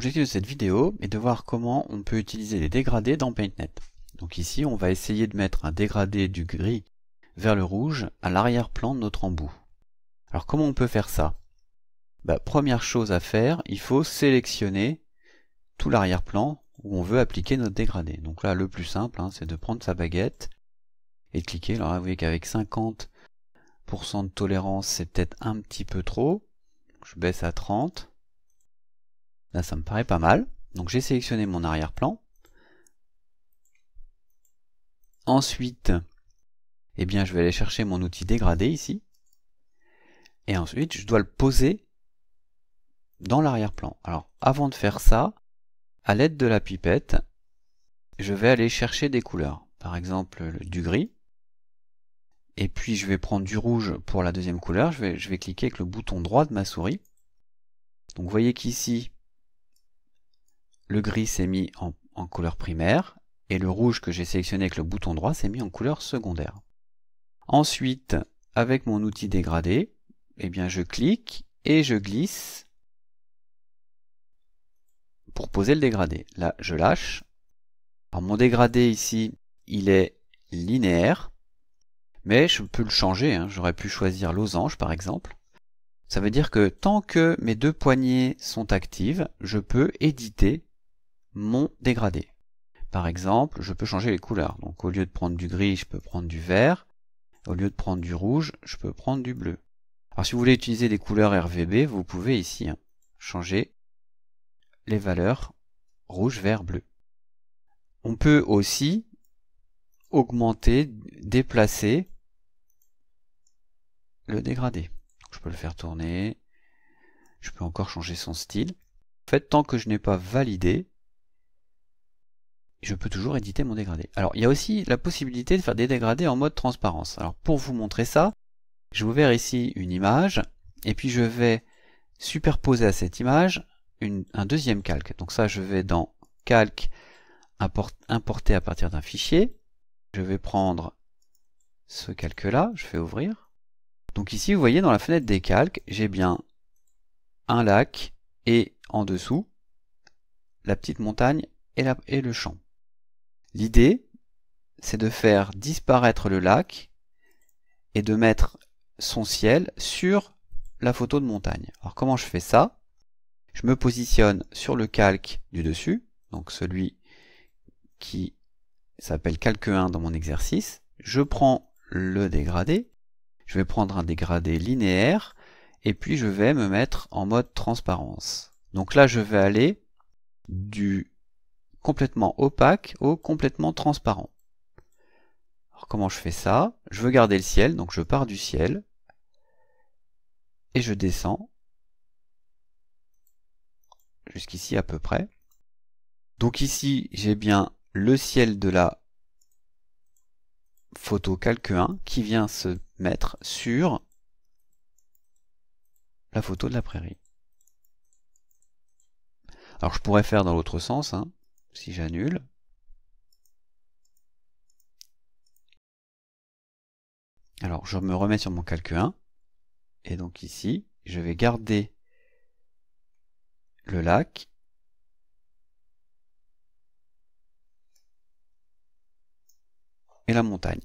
L'objectif de cette vidéo est de voir comment on peut utiliser les dégradés dans PaintNet. Donc ici, on va essayer de mettre un dégradé du gris vers le rouge à l'arrière-plan de notre embout. Alors comment on peut faire ça bah, Première chose à faire, il faut sélectionner tout l'arrière-plan où on veut appliquer notre dégradé. Donc là, le plus simple, hein, c'est de prendre sa baguette et de cliquer. Alors là, vous voyez qu'avec 50% de tolérance, c'est peut-être un petit peu trop. Je baisse à 30%. Là, ça me paraît pas mal. Donc j'ai sélectionné mon arrière-plan. Ensuite, eh bien, je vais aller chercher mon outil dégradé ici. Et ensuite, je dois le poser dans l'arrière-plan. Alors, avant de faire ça, à l'aide de la pipette, je vais aller chercher des couleurs. Par exemple, du gris. Et puis, je vais prendre du rouge pour la deuxième couleur. Je vais, je vais cliquer avec le bouton droit de ma souris. Donc, vous voyez qu'ici, le gris s'est mis en, couleur primaire et le rouge que j'ai sélectionné avec le bouton droit s'est mis en couleur secondaire. Ensuite, avec mon outil dégradé, eh bien je clique et je glisse pour poser le dégradé. Là, je lâche. mon dégradé ici, il est linéaire, mais je peux le changer. Hein. J'aurais pu choisir losange par exemple. Ça veut dire que tant que mes deux poignées sont actives, je peux éditer mon dégradé. Par exemple, je peux changer les couleurs. Donc au lieu de prendre du gris, je peux prendre du vert. Au lieu de prendre du rouge, je peux prendre du bleu. Alors si vous voulez utiliser des couleurs RVB, vous pouvez ici hein, changer les valeurs rouge, vert, bleu. On peut aussi augmenter, déplacer le dégradé. Je peux le faire tourner, je peux encore changer son style. En fait, tant que je n'ai pas validé, je peux toujours éditer mon dégradé. Alors il y a aussi la possibilité de faire des dégradés en mode transparence. Alors pour vous montrer ça, je vous ici une image, et puis je vais superposer à cette image un deuxième calque. Donc ça je vais dans calque importer à partir d'un fichier. Je vais prendre ce calque là, je fais ouvrir. Donc ici vous voyez dans la fenêtre des calques, j'ai bien un lac et en dessous la petite montagne et le champ. L'idée, c'est de faire disparaître le lac et de mettre son ciel sur la photo de montagne. Alors comment je fais ça Je me positionne sur le calque du dessus, donc celui qui s'appelle calque 1 dans mon exercice. Je prends le dégradé, je vais prendre un dégradé linéaire, et puis je vais me mettre en mode transparence. Donc là je vais aller du complètement opaque au complètement transparent. Alors comment je fais ça Je veux garder le ciel, donc je pars du ciel, et je descends jusqu'ici à peu près. Donc ici, j'ai bien le ciel de la photo calque 1 qui vient se mettre sur la photo de la prairie. Alors je pourrais faire dans l'autre sens, hein si j'annule, alors je me remets sur mon calque 1, et donc ici, je vais garder le lac, et la montagne.